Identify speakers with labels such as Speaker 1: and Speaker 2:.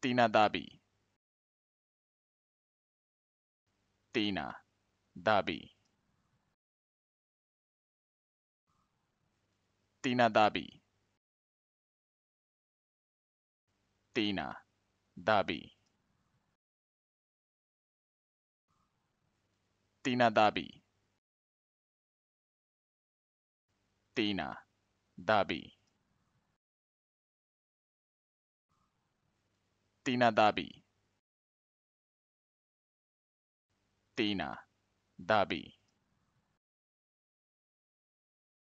Speaker 1: Tina Dabi. Tina Dabi. Tina Dabi. Tina Dabi. Tina Dabi. Tina Dabi. Tina Dabi. Tina Dabi.